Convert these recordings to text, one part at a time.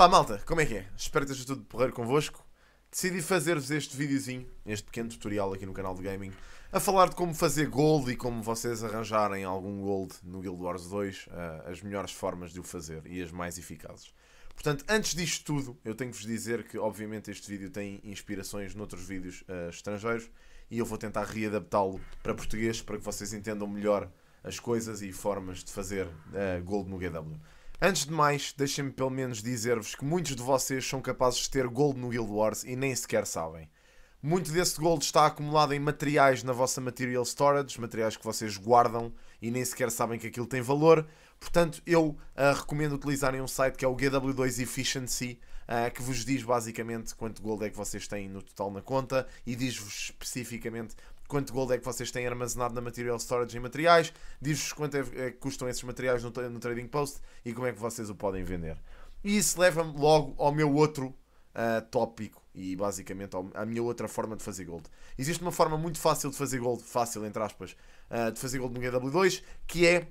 Pá, malta, como é que é? Espero que esteja tudo porreiro convosco. Decidi fazer-vos este videozinho, este pequeno tutorial aqui no canal de gaming, a falar de como fazer gold e como vocês arranjarem algum gold no Guild Wars 2, uh, eh, as melhores formas de o fazer e as mais eficazes. Portanto, antes disto tudo, eu tenho que vos dizer que, obviamente, este vídeo tem inspirações noutros vídeos uh, estrangeiros e eu vou tentar readaptá-lo para português para que vocês entendam melhor as coisas e formas de fazer uh, gold no GW. Antes de mais, deixem-me pelo menos dizer-vos que muitos de vocês são capazes de ter gold no Guild Wars e nem sequer sabem. Muito desse gold está acumulado em materiais na vossa Material Storage, materiais que vocês guardam e nem sequer sabem que aquilo tem valor. Portanto, eu uh, recomendo utilizarem um site que é o GW2 Efficiency, uh, que vos diz basicamente quanto gold é que vocês têm no total na conta e diz-vos especificamente quanto gold é que vocês têm armazenado na Material Storage em materiais, diz-vos quanto é, é, que custam esses materiais no, no, Trading Post e como é que vocês o podem vender. E isso leva-me logo ao meu outro uh, tópico e basicamente ao, à minha outra forma de fazer gold. Existe uma forma muito fácil de fazer gold, fácil entre aspas, uh, de fazer gold no GW2, que é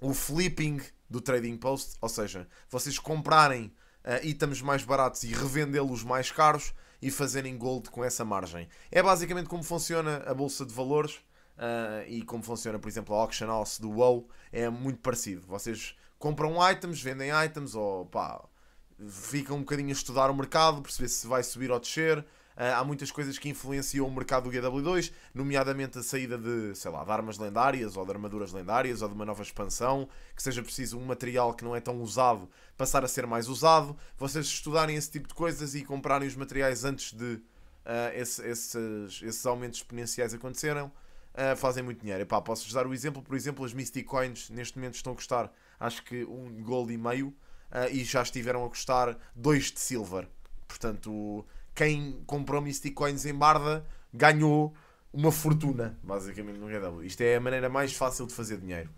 o flipping do Trading Post, ou seja, vocês comprarem uh, itens mais baratos e revendê-los mais caros e fazerem gold com essa margem. É basicamente como funciona a bolsa de valores uh, e como funciona, por exemplo, a auction house do WoW. É muito parecido. Vocês compram items, vendem items ou pá, ficam um bocadinho a estudar o mercado, perceber se vai subir ou descer. Ah, há muitas coisas que influenciam o mercado do GW2, nomeadamente a saída de, sei lá, de armas lendárias ou de armaduras lendárias ou de uma nova expansão, que seja preciso um material que não é tão usado passar a ser mais usado. Vocês estudarem esse tipo de coisas e comprarem os materiais antes de uh, esse, esses, esses, aumentos exponenciais acontecerem, uh, fazem muito dinheiro. Epá, posso dar o exemplo, por exemplo, as Mystic Coins neste momento estão a custar acho que um gold e meio uh, e já estiveram a custar dois de silver. Portanto, quem comprou Mystic Coins em Barda ganhou uma fortuna, basicamente, no GW. Isto é a maneira mais fácil de fazer dinheiro.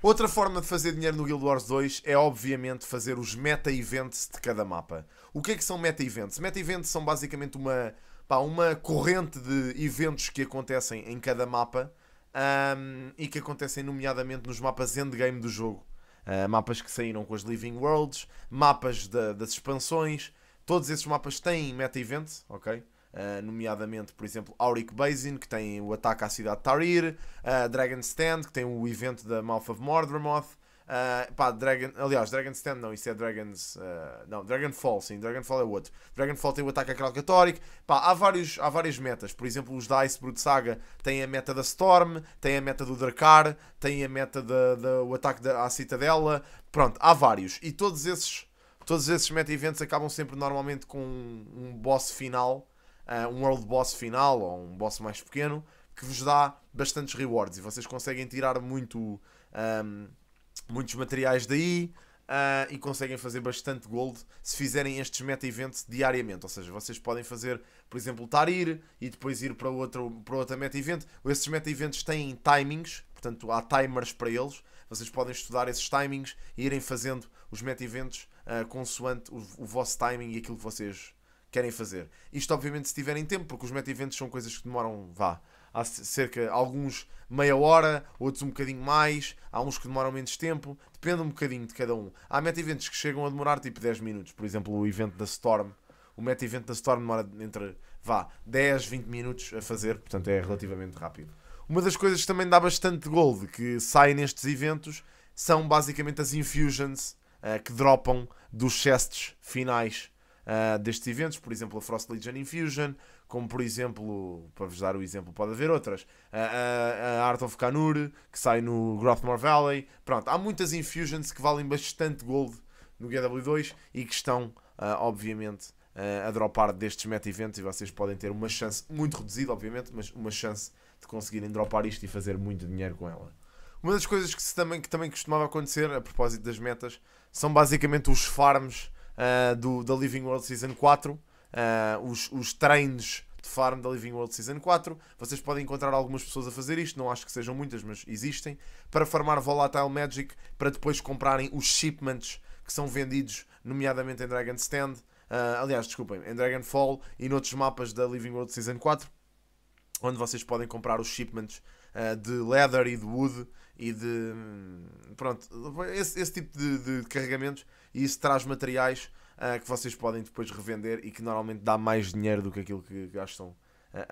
Outra forma de fazer dinheiro no Guild Wars 2 é, obviamente, fazer os meta-events de cada mapa. O que é que são meta-events? Meta-events são basicamente uma, pá, uma corrente de eventos que acontecem em cada mapa um, e que acontecem, nomeadamente, nos mapas endgame do jogo. Uh, mapas que saíram com as Living Worlds, mapas das expansões, Todos esses mapas têm meta-event, ok? Uh, nomeadamente, por exemplo, Auric Basin, que tem o ataque à cidade de Tarir, uh, ah, Dragon Stand, que tem o evento da Mouth of Mordremoth, Uh, ah, pá, Dragon, aliás, Dragon Stand não, isso é Dragons. Uh, não, Dragonfall, sim, Dragonfall é outro. Dragonfall tem o ataque a Krakatorik. Pá, há, vários, há várias metas. Por exemplo, os da Ice Brood Saga têm a meta da Storm, têm a meta do Drakkar, têm a meta do ataque da, à Citadela. Pronto, há vários. E todos esses todos esses meta-eventos acabam sempre normalmente com um, um boss final, uh, um world boss final ou um boss mais pequeno, que vos dá bastantes rewards e vocês conseguem tirar muito, um, ehm, muitos materiais daí. Uh, e conseguem fazer bastante gold se fizerem estes meta-eventos diariamente. Ou seja, vocês podem fazer, por exemplo, Tarir e depois ir para, outro, para outra meta-event. Esses meta-eventos têm timings, portanto há timers para eles. Vocês podem estudar esses timings e irem fazendo os meta-eventos eh, consoante o, o, vosso timing e aquilo que vocês querem fazer. Isto, obviamente, se tiverem tempo, porque os meta-eventos são coisas que demoram, vá, há cerca, alguns meia hora, outros um bocadinho mais, há uns que demoram menos tempo, depende um bocadinho de cada um. Há meta-eventos que chegam a demorar tipo 10 minutos, por exemplo, o evento da Storm. O meta-evento da Storm demora entre, vá, 10, 20 minutos a fazer, portanto é relativamente rápido. Uma das coisas que também dá bastante gold que sai nestes eventos são basicamente as infusions eh, que dropam dos chests finais uh, destes eventos, por exemplo, a Frost Legion Infusion, como por exemplo, para vos dar o exemplo, pode haver outras, a, a, a Art of Kanur, que sai no Grothmore Valley. Pronto, há muitas infusions que valem bastante gold no GW2 e que estão, uh, obviamente, uh, a dropar destes meta-eventos e vocês podem ter uma chance, muito reduzida, obviamente, mas uma chance de conseguirem dropar isto e fazer muito dinheiro com ela. Uma das coisas que, se também, que também costumava acontecer, a propósito das metas, são basicamente os farms uh, do, da Living World Season 4, uh, eh, os, os treinos de farm da Living World Season 4. Vocês podem encontrar algumas pessoas a fazer isto, não acho que sejam muitas, mas existem, para farmar Volatile Magic, para depois comprarem os shipments que são vendidos, nomeadamente em Dragon Stand, uh, eh, aliás, desculpem, em Dragonfall e noutros mapas da Living World Season 4, onde vocês podem comprar os shipments eh, de leather e de wood e de. Hum, pronto, esse, esse tipo de, de, carregamentos. E isso traz materiais uh, que vocês podem depois revender e que normalmente dá mais dinheiro do que aquilo que gastam uh,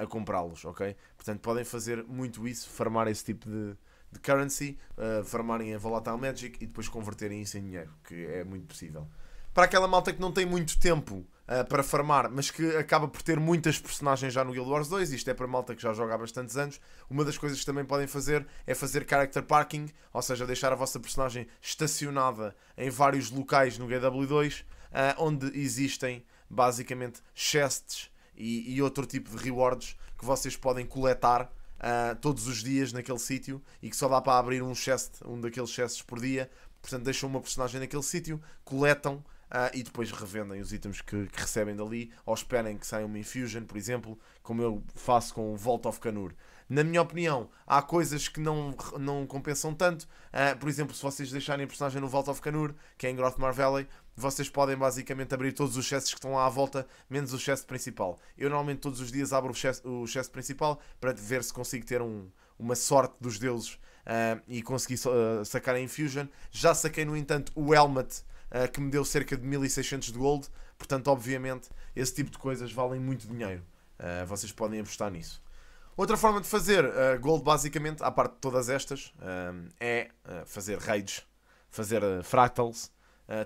a comprá-los, ok? Portanto, podem fazer muito isso, farmar esse tipo de, de currency, farmarem em Volatile Magic e depois converterem isso em dinheiro, que é muito possível para aquela malta que não tem muito tempo uh, para farmar, mas que acaba por ter muitas personagens já no Guild Wars 2, isto é para malta que já joga há bastantes anos, uma das coisas que também podem fazer é fazer character parking, ou seja, deixar a vossa personagem estacionada em vários locais no GW2, uh, eh, onde existem basicamente chests e, e outro tipo de rewards que vocês podem coletar Uh, todos os dias naquele sítio e que só dá para abrir um chest, um daqueles chests por dia. Portanto, deixam uma personagem naquele sítio, coletam Uh, e depois revendem os itens que, que, recebem dali, ou esperem que saia uma infusion, por exemplo, como eu faço com o Vault of Canur. Na minha opinião, há coisas que não, não compensam tanto. Uh, por exemplo, se vocês deixarem a personagem no Vault of Canur, que é em Grothmar Valley, vocês podem basicamente abrir todos os chesses que estão lá à volta, menos o chest principal. Eu normalmente todos os dias abro o chest, o chest principal para ver se consigo ter um, uma sorte dos deuses uh, e conseguir sacar a Infusion. Já saquei, no entanto, o Helmet eh, que me deu cerca de 1600 de gold. Portanto, obviamente, esse tipo de coisas valem muito dinheiro. Uh, vocês podem apostar nisso. Outra forma de fazer uh, gold, basicamente, à parte de todas estas, é fazer raids, fazer fractals.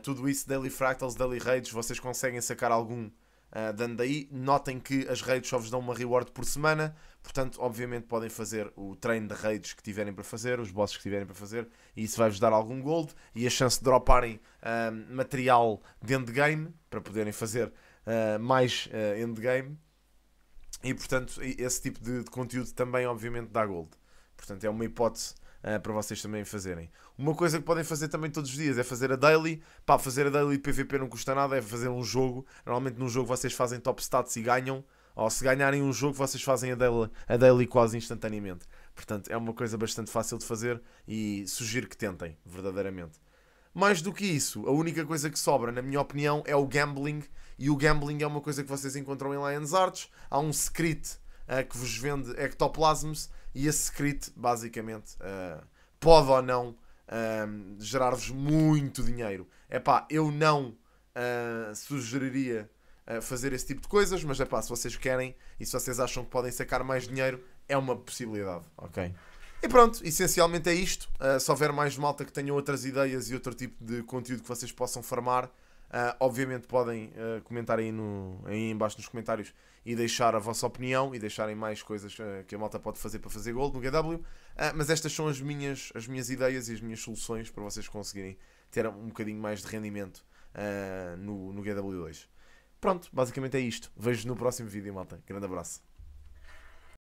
tudo isso, daily fractals, daily raids, vocês conseguem sacar algum ah, dando daí, notem que as raids só vos dão uma reward por semana, portanto, obviamente, podem fazer o treino de raids que tiverem para fazer, os bosses que tiverem para fazer, e isso vai-vos dar algum gold e a chance de droparem uh, material de endgame para poderem fazer uh, mais uh, endgame. E portanto, esse tipo de, de, conteúdo também, obviamente, dá gold. Portanto, é uma hipótese uh, para vocês também fazerem. Uma coisa que podem fazer também todos os dias é fazer a daily. Pá, fazer a daily de PVP não custa nada, é fazer um jogo. Normalmente num jogo vocês fazem top stats e ganham. Ou se ganharem um jogo, vocês fazem a daily, a daily quase instantaneamente. Portanto, é uma coisa bastante fácil de fazer e sugiro que tentem, verdadeiramente. Mais do que isso, a única coisa que sobra, na minha opinião, é o gambling. E o gambling é uma coisa que vocês encontram em Lions Arts. Há um script que vos vende ectoplasmos e esse script, basicamente, uh, pode ou não gerar-vos muito dinheiro. É pá, eu não uh, sugeriria fazer esse tipo de coisas, mas é pá, se vocês querem e se vocês acham que podem sacar mais dinheiro, é uma possibilidade, ok? E pronto, essencialmente é isto. Uh, se houver mais malta que tenham outras ideias e outro tipo de conteúdo que vocês possam formar, ah, obviamente podem uh, comentar aí, no, aí embaixo nos comentários e deixar a vossa opinião e deixarem mais coisas uh, que a malta pode fazer para fazer gol no GW. mas estas são as minhas, as minhas ideias e as minhas soluções para vocês conseguirem ter um bocadinho mais de rendimento no, no GW2. Pronto, basicamente é isto. Vejo no próximo vídeo, malta. Grande abraço.